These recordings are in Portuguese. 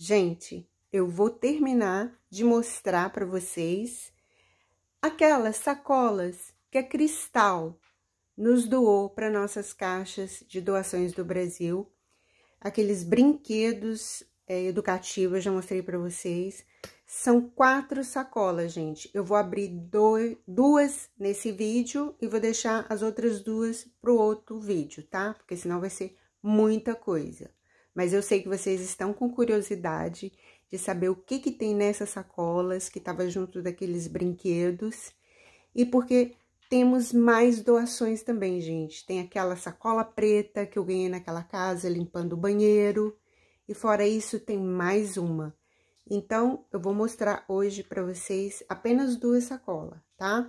Gente, eu vou terminar de mostrar para vocês aquelas sacolas que a é Cristal nos doou para nossas caixas de doações do Brasil. Aqueles brinquedos é, educativos, já mostrei para vocês. São quatro sacolas, gente. Eu vou abrir dois, duas nesse vídeo e vou deixar as outras duas para o outro vídeo, tá? Porque senão vai ser muita coisa mas eu sei que vocês estão com curiosidade de saber o que, que tem nessas sacolas que estava junto daqueles brinquedos. E porque temos mais doações também, gente. Tem aquela sacola preta que eu ganhei naquela casa limpando o banheiro. E fora isso, tem mais uma. Então, eu vou mostrar hoje para vocês apenas duas sacolas, tá?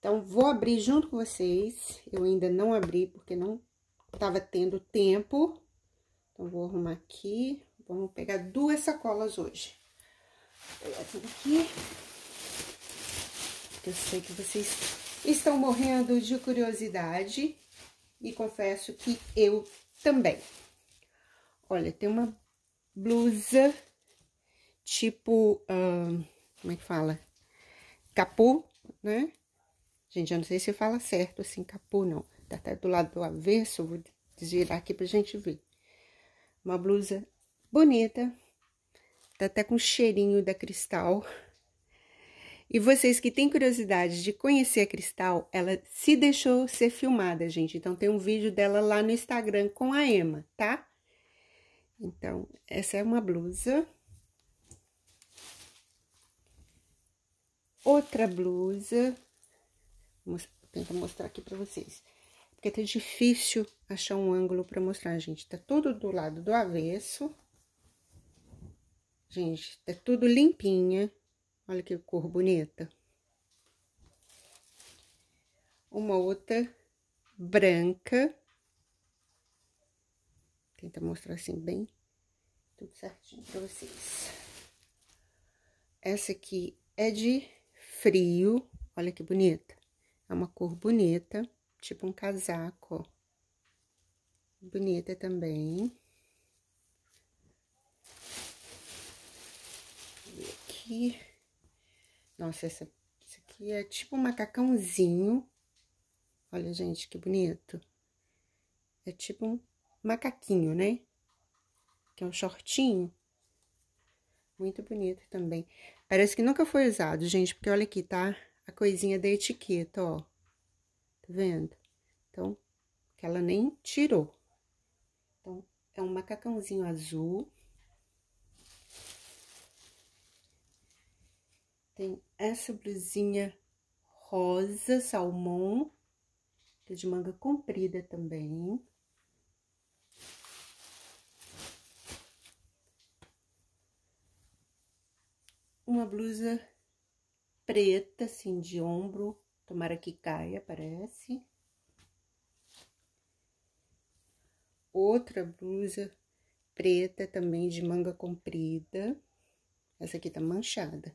Então, vou abrir junto com vocês. Eu ainda não abri porque não estava tendo tempo. Eu vou arrumar aqui, vamos pegar duas sacolas hoje. Vou pegar tudo aqui. Eu sei que vocês estão morrendo de curiosidade e confesso que eu também. Olha, tem uma blusa tipo, como é que fala? Capô, né? Gente, eu não sei se fala certo assim, capô não. Tá, até do lado do avesso, vou desvirar aqui pra gente ver. Uma blusa bonita. Tá até com cheirinho da Cristal. E vocês que têm curiosidade de conhecer a Cristal, ela se deixou ser filmada, gente. Então tem um vídeo dela lá no Instagram com a Emma, tá? Então, essa é uma blusa. Outra blusa. Vou tentar mostrar aqui pra vocês porque tá difícil achar um ângulo para mostrar, gente. Tá tudo do lado do avesso. Gente, tá tudo limpinha. Olha que cor bonita. Uma outra branca. Tenta mostrar assim bem, tudo certinho para vocês. Essa aqui é de frio, olha que bonita. É uma cor bonita tipo um casaco. Bonita também. E aqui... Nossa, essa, isso aqui é tipo um macacãozinho. Olha, gente, que bonito. É tipo um macaquinho, né? Que é um shortinho. Muito bonito também. Parece que nunca foi usado, gente, porque olha aqui, tá? A coisinha da etiqueta, ó vendo? Então, que ela nem tirou. Então, é um macacãozinho azul. Tem essa blusinha rosa, salmão, que é de manga comprida também. Uma blusa preta, assim, de ombro Tomara que caia, parece. Outra blusa preta também de manga comprida. Essa aqui tá manchada.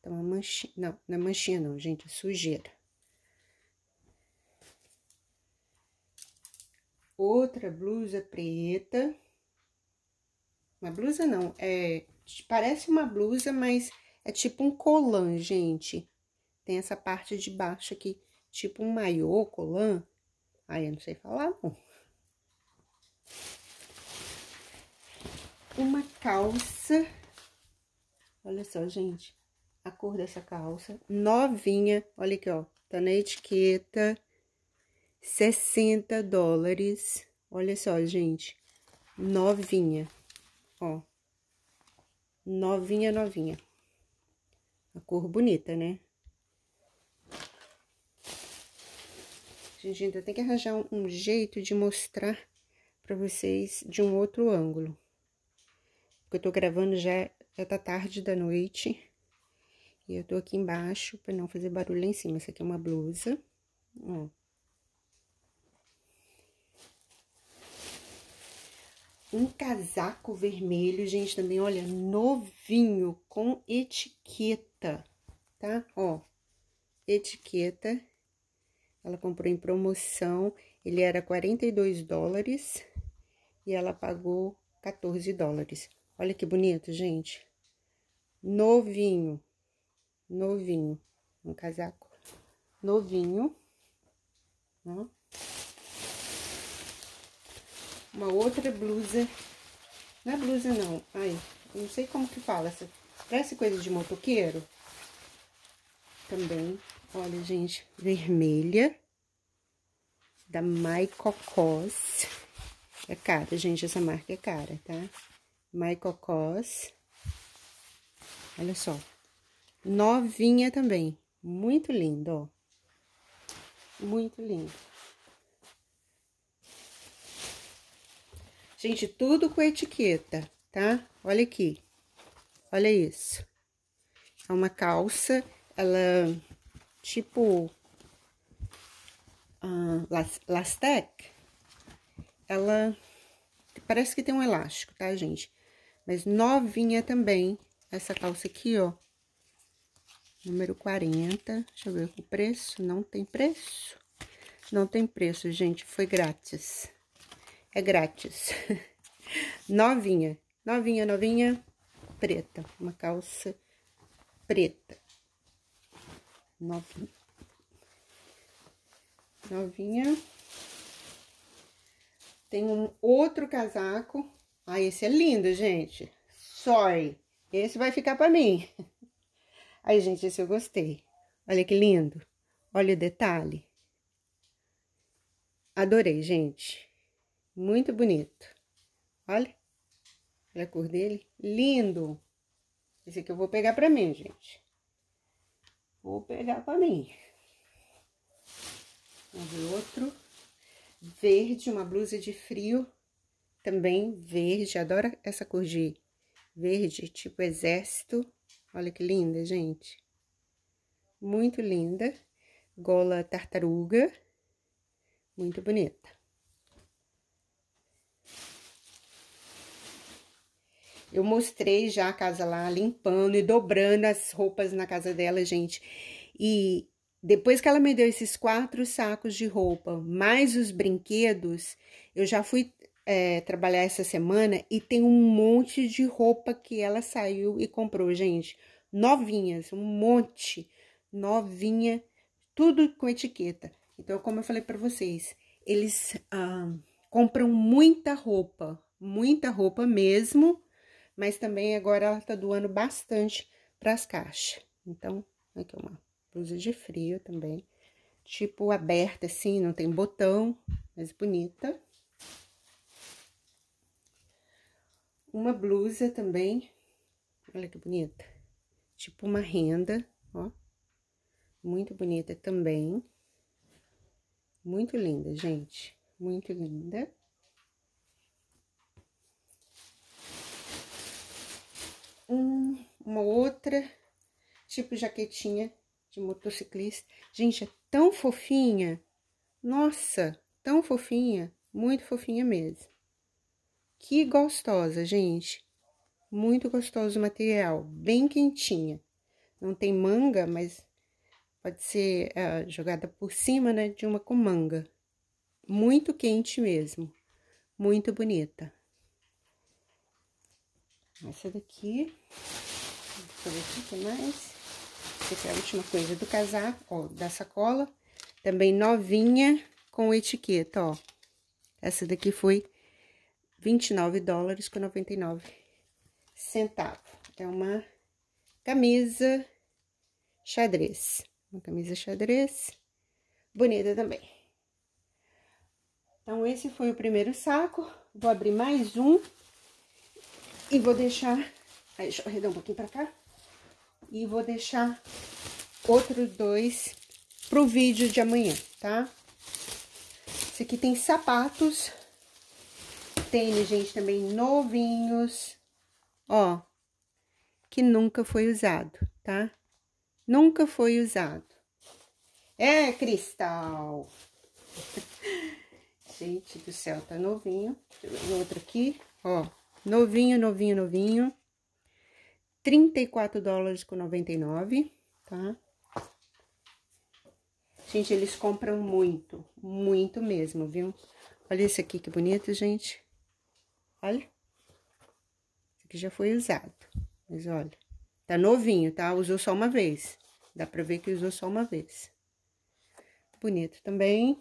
Tá uma manchinha. Não, não é manchinha, não, gente. É sujeira. Outra blusa preta. Uma blusa não, é. Parece uma blusa, mas é tipo um colan, gente tem essa parte de baixo aqui, tipo um maiô, colã. Aí eu não sei falar, não. Uma calça. Olha só, gente, a cor dessa calça, novinha. Olha aqui, ó, tá na etiqueta. 60 dólares. Olha só, gente, novinha, ó. Novinha, novinha. A cor bonita, né? Gente, ainda tem que arranjar um, um jeito de mostrar para vocês de um outro ângulo. Porque eu tô gravando já, já tá tarde da noite. E eu tô aqui embaixo para não fazer barulho lá em cima. Essa aqui é uma blusa, ó. um casaco vermelho, gente, também, olha, novinho, com etiqueta, tá? Ó, etiqueta. Ela comprou em promoção, ele era 42 dólares e ela pagou 14 dólares. Olha que bonito, gente. Novinho, novinho, um casaco novinho, né? Uma outra blusa, não é blusa não, ai, não sei como que fala, parece coisa de motoqueiro. Também Olha, gente, vermelha. Da My É cara, gente, essa marca é cara, tá? My Olha só. Novinha também. Muito lindo, ó. Muito lindo. Gente, tudo com etiqueta, tá? Olha aqui. Olha isso. É uma calça. Ela tipo uh, Lastec, ela parece que tem um elástico, tá, gente? Mas novinha também, essa calça aqui, ó. Número 40. Deixa eu ver o preço. Não tem preço? Não tem preço, gente. Foi grátis. É grátis. novinha. Novinha, novinha. Preta. Uma calça preta novinha. Novinha. Tem um outro casaco. Ah, esse é lindo, gente. Sorry. Esse vai ficar pra mim. Aí, gente, esse eu gostei. Olha que lindo. Olha o detalhe. Adorei, gente. Muito bonito. Olha. Olha a cor dele. Lindo. Esse aqui eu vou pegar pra mim, gente. Vou pegar para mim. Vamos ver outro. Verde, uma blusa de frio. Também verde, adoro essa cor de verde, tipo exército. Olha que linda, gente. Muito linda. Gola tartaruga. Muito bonita. Eu mostrei já a casa lá, limpando e dobrando as roupas na casa dela, gente. E depois que ela me deu esses quatro sacos de roupa, mais os brinquedos, eu já fui é, trabalhar essa semana e tem um monte de roupa que ela saiu e comprou, gente. Novinhas, um monte. Novinha, tudo com etiqueta. Então, como eu falei para vocês, eles ah, compram muita roupa, muita roupa mesmo mas também agora ela tá doando bastante para as caixas. Então, aqui é uma blusa de frio também, tipo aberta assim, não tem botão, mas bonita. Uma blusa também, olha que bonita, tipo uma renda, ó, muito bonita também. Muito linda, gente, muito linda. uma outra tipo de jaquetinha de motociclista. Gente, é tão fofinha. Nossa, tão fofinha. Muito fofinha mesmo. Que gostosa, gente. Muito gostoso o material, bem quentinha. Não tem manga, mas pode ser é, jogada por cima, né, de uma com manga. Muito quente mesmo. Muito bonita. Essa daqui por aqui, que mais? Essa aqui é a última coisa do casaco, ó, da sacola. Também novinha com etiqueta, ó. Essa daqui foi 29 dólares com 99 centavos. É uma camisa xadrez. Uma camisa xadrez bonita também. Então, esse foi o primeiro saco. Vou abrir mais um e vou deixar... Aí, deixa eu arredar um pouquinho pra cá e vou deixar outros dois pro vídeo de amanhã, tá? Esse aqui tem sapatos, tênis, gente, também novinhos, ó, que nunca foi usado, tá? Nunca foi usado. É, Cristal! gente do céu, tá novinho. Outro aqui, ó, novinho, novinho, novinho. 34 dólares com 99, tá? Gente, eles compram muito, muito mesmo, viu? Olha esse aqui que bonito, gente. Olha. Esse aqui já foi usado, mas olha. Tá novinho, tá? Usou só uma vez. Dá pra ver que usou só uma vez. Bonito também.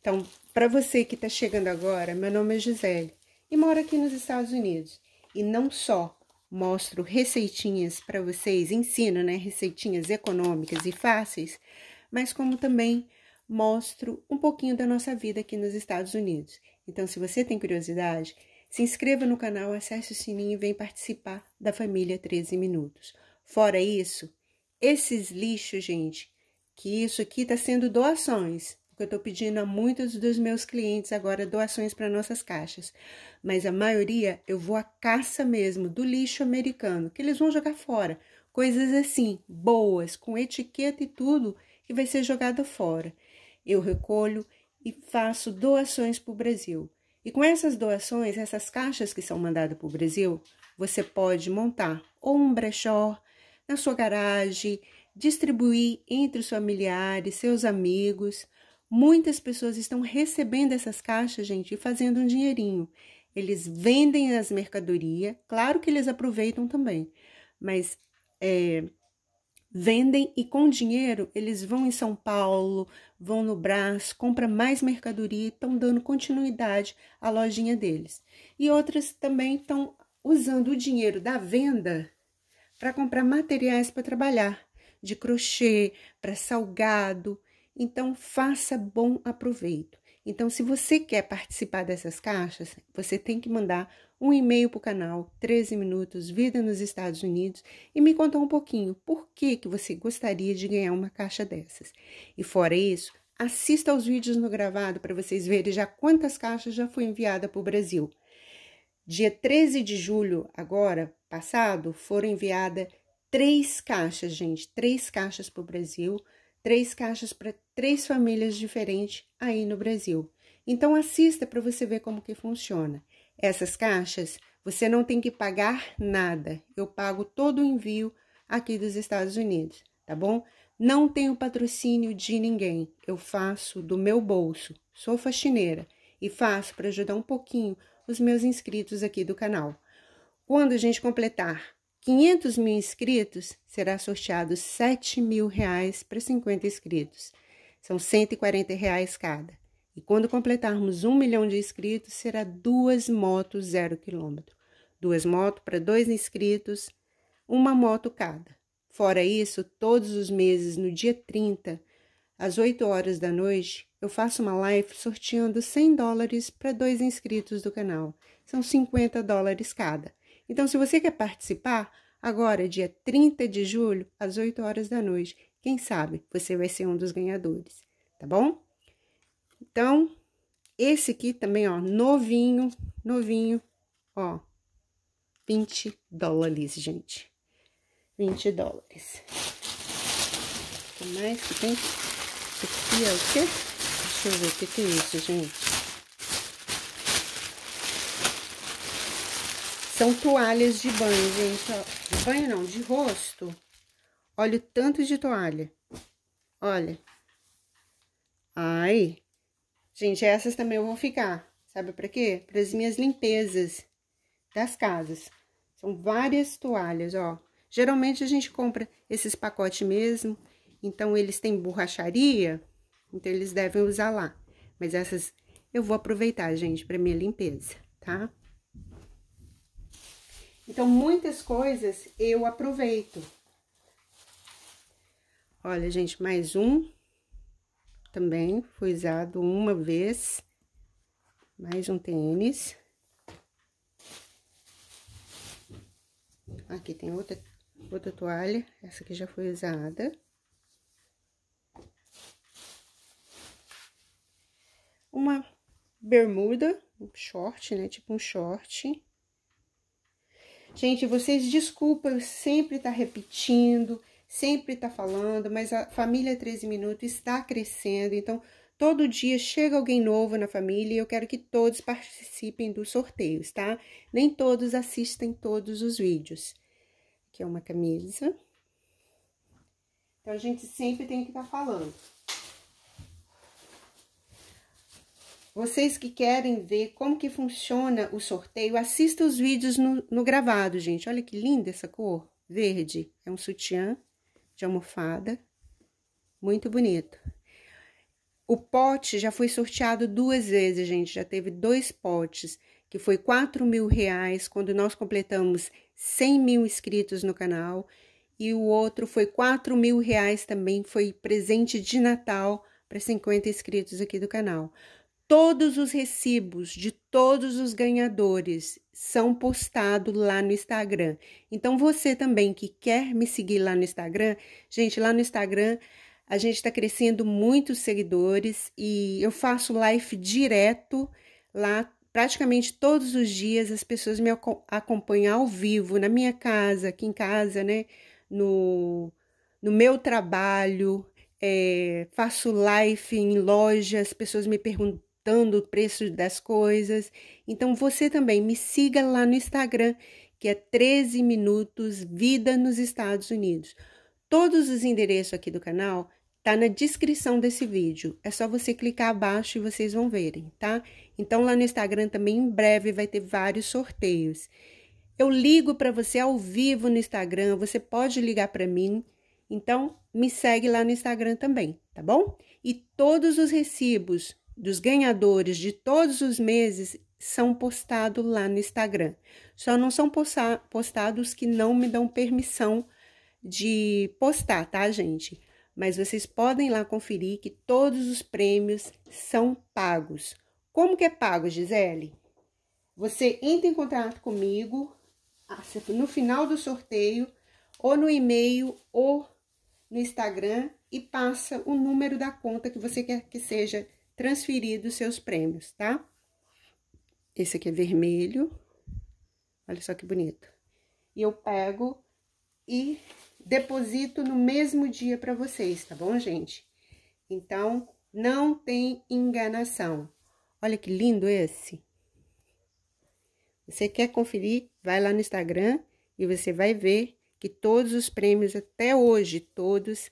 Então, para você que tá chegando agora, meu nome é Gisele e moro aqui nos Estados Unidos. E não só, mostro receitinhas para vocês, ensino, né, receitinhas econômicas e fáceis, mas como também mostro um pouquinho da nossa vida aqui nos Estados Unidos. Então, se você tem curiosidade, se inscreva no canal, acesse o sininho e vem participar da família 13 minutos. Fora isso, esses lixos, gente, que isso aqui está sendo doações porque eu estou pedindo a muitos dos meus clientes agora doações para nossas caixas. Mas a maioria eu vou à caça mesmo do lixo americano, que eles vão jogar fora. Coisas assim, boas, com etiqueta e tudo, que vai ser jogada fora. Eu recolho e faço doações para o Brasil. E com essas doações, essas caixas que são mandadas para o Brasil, você pode montar ou um brechó na sua garagem, distribuir entre os familiares, seus amigos Muitas pessoas estão recebendo essas caixas, gente, e fazendo um dinheirinho. Eles vendem as mercadorias, claro que eles aproveitam também, mas é, vendem e com dinheiro eles vão em São Paulo, vão no Brás, compram mais mercadoria, estão dando continuidade à lojinha deles. E outras também estão usando o dinheiro da venda para comprar materiais para trabalhar, de crochê, para salgado, então, faça bom aproveito. Então, se você quer participar dessas caixas, você tem que mandar um e-mail para o canal 13 Minutos Vida nos Estados Unidos e me contar um pouquinho por que, que você gostaria de ganhar uma caixa dessas. E fora isso, assista aos vídeos no gravado para vocês verem já quantas caixas já foram enviada para o Brasil. Dia 13 de julho, agora, passado, foram enviadas três caixas, gente, três caixas para o Brasil três caixas para três famílias diferentes aí no Brasil. Então assista para você ver como que funciona. Essas caixas você não tem que pagar nada. Eu pago todo o envio aqui dos Estados Unidos, tá bom? Não tenho patrocínio de ninguém. Eu faço do meu bolso. Sou faxineira e faço para ajudar um pouquinho os meus inscritos aqui do canal. Quando a gente completar 500 mil inscritos, será sorteado 7 mil reais para 50 inscritos. São 140 reais cada. E quando completarmos 1 milhão de inscritos, será duas motos zero quilômetro. Duas motos para dois inscritos, uma moto cada. Fora isso, todos os meses, no dia 30, às 8 horas da noite, eu faço uma live sorteando 100 dólares para dois inscritos do canal. São 50 dólares cada. Então, se você quer participar, agora, dia 30 de julho, às 8 horas da noite, quem sabe você vai ser um dos ganhadores, tá bom? Então, esse aqui também, ó, novinho, novinho, ó, 20 dólares, gente. 20 dólares. O que mais que tem? Esse aqui é o quê? Deixa eu ver o que, que é isso, gente. São toalhas de banho, gente. Ó, de banho não, de rosto. Olha o tanto de toalha. Olha. Ai. Gente, essas também eu vou ficar. Sabe para quê? Para as minhas limpezas das casas. São várias toalhas, ó. Geralmente a gente compra esses pacotes mesmo. Então, eles têm borracharia. Então, eles devem usar lá. Mas essas eu vou aproveitar, gente, para minha limpeza, tá? Então, muitas coisas eu aproveito. Olha, gente, mais um. Também foi usado uma vez. Mais um tênis. Aqui tem outra, outra toalha. Essa aqui já foi usada. Uma bermuda, um short, né? Tipo um short. Gente, vocês desculpa eu sempre estar tá repetindo, sempre estar tá falando, mas a família 13 minutos está crescendo, então todo dia chega alguém novo na família e eu quero que todos participem dos sorteios, tá? Nem todos assistem todos os vídeos. Aqui é uma camisa. Então a gente sempre tem que estar tá falando. Vocês que querem ver como que funciona o sorteio, assista os vídeos no, no gravado, gente. Olha que linda essa cor, verde. É um sutiã de almofada, muito bonito. O pote já foi sorteado duas vezes, gente. Já teve dois potes, que foi 4 mil reais, quando nós completamos 100 mil inscritos no canal. E o outro foi 4 mil reais também, foi presente de Natal para 50 inscritos aqui do canal. Todos os recibos de todos os ganhadores são postados lá no Instagram. Então, você também que quer me seguir lá no Instagram, gente, lá no Instagram a gente está crescendo muitos seguidores e eu faço live direto lá. Praticamente todos os dias as pessoas me acompanham ao vivo, na minha casa, aqui em casa, né? No, no meu trabalho, é, faço live em lojas, pessoas me perguntam aumentando o preço das coisas. Então você também me siga lá no Instagram, que é 13 minutos vida nos Estados Unidos. Todos os endereços aqui do canal tá na descrição desse vídeo. É só você clicar abaixo e vocês vão verem, tá? Então lá no Instagram também em breve vai ter vários sorteios. Eu ligo para você ao vivo no Instagram, você pode ligar para mim. Então, me segue lá no Instagram também, tá bom? E todos os recibos dos ganhadores de todos os meses são postados lá no Instagram. Só não são postados que não me dão permissão de postar, tá, gente? Mas vocês podem lá conferir que todos os prêmios são pagos. Como que é pago, Gisele? Você entra em contato comigo ah, no final do sorteio, ou no e-mail, ou no Instagram, e passa o número da conta que você quer que seja transferido seus prêmios, tá? Esse aqui é vermelho. Olha só que bonito. E eu pego e deposito no mesmo dia para vocês, tá bom, gente? Então, não tem enganação. Olha que lindo esse. Você quer conferir? Vai lá no Instagram e você vai ver que todos os prêmios até hoje, todos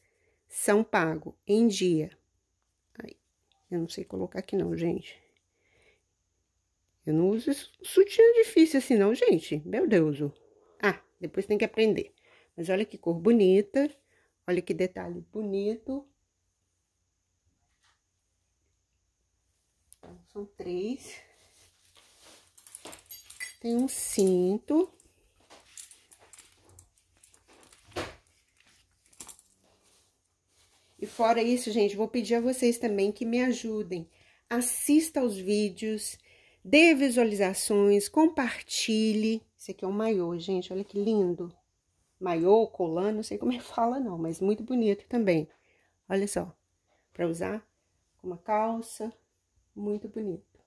são pagos em dia. Eu não sei colocar aqui não, gente. Eu não uso sutiã difícil assim não, gente. Meu Deus. Ah, depois tem que aprender. Mas olha que cor bonita. Olha que detalhe bonito. Então, são três. Tem um cinto. E fora isso, gente, vou pedir a vocês também que me ajudem. Assista aos vídeos, dê visualizações, compartilhe. Esse aqui é um maiô, gente, olha que lindo. Maiô, colã, não sei como é que fala não, mas muito bonito também. Olha só, para usar uma calça, muito bonito.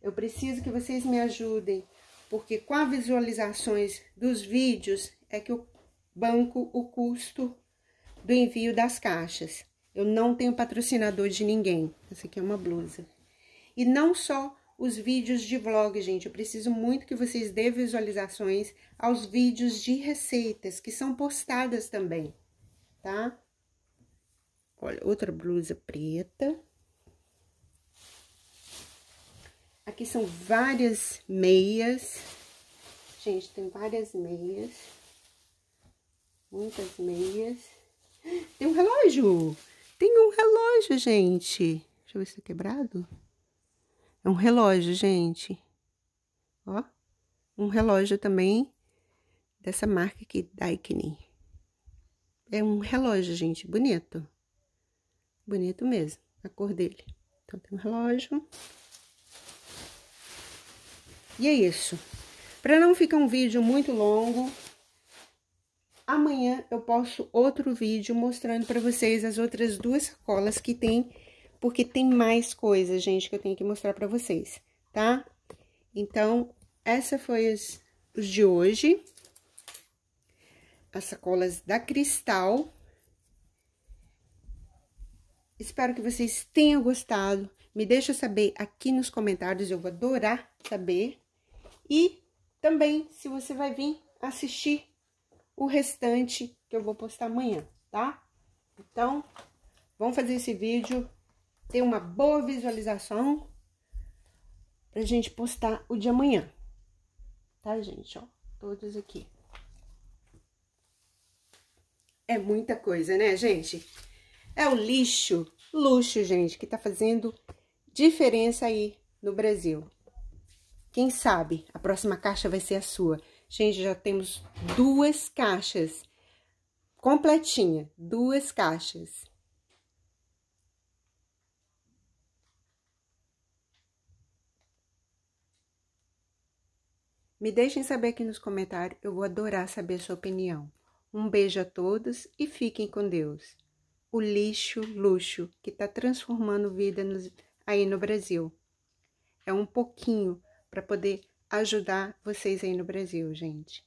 Eu preciso que vocês me ajudem, porque com as visualizações dos vídeos é que eu banco o custo do envio das caixas. Eu não tenho patrocinador de ninguém. Essa aqui é uma blusa. E não só os vídeos de vlog, gente. Eu preciso muito que vocês dê visualizações aos vídeos de receitas que são postadas também, tá? Olha, outra blusa preta. Aqui são várias meias. Gente, tem várias meias. Muitas meias. Tem um relógio. Tem um relógio, gente. Deixa eu ver se é quebrado. É um relógio, gente. Ó. Um relógio também dessa marca aqui, Daikini. É um relógio, gente. Bonito. Bonito mesmo. A cor dele. Então, tem um relógio. E é isso. Para não ficar um vídeo muito longo, Amanhã eu posto outro vídeo mostrando para vocês as outras duas sacolas que tem, porque tem mais coisas, gente, que eu tenho que mostrar para vocês, tá? Então, essa foi os, os de hoje. As sacolas da Cristal. Espero que vocês tenham gostado. Me deixa saber aqui nos comentários, eu vou adorar saber. E também, se você vai vir assistir o restante que eu vou postar amanhã, tá? Então, vamos fazer esse vídeo, ter uma boa visualização pra gente postar o de amanhã, tá, gente? Ó, todos aqui. É muita coisa, né, gente? É o lixo, luxo, gente, que tá fazendo diferença aí no Brasil. Quem sabe a próxima caixa vai ser a sua. Gente, já temos duas caixas completinha, duas caixas. Me deixem saber aqui nos comentários, eu vou adorar saber a sua opinião. Um beijo a todos e fiquem com Deus. O lixo luxo que está transformando vida aí no Brasil. É um pouquinho para poder ajudar vocês aí no Brasil, gente.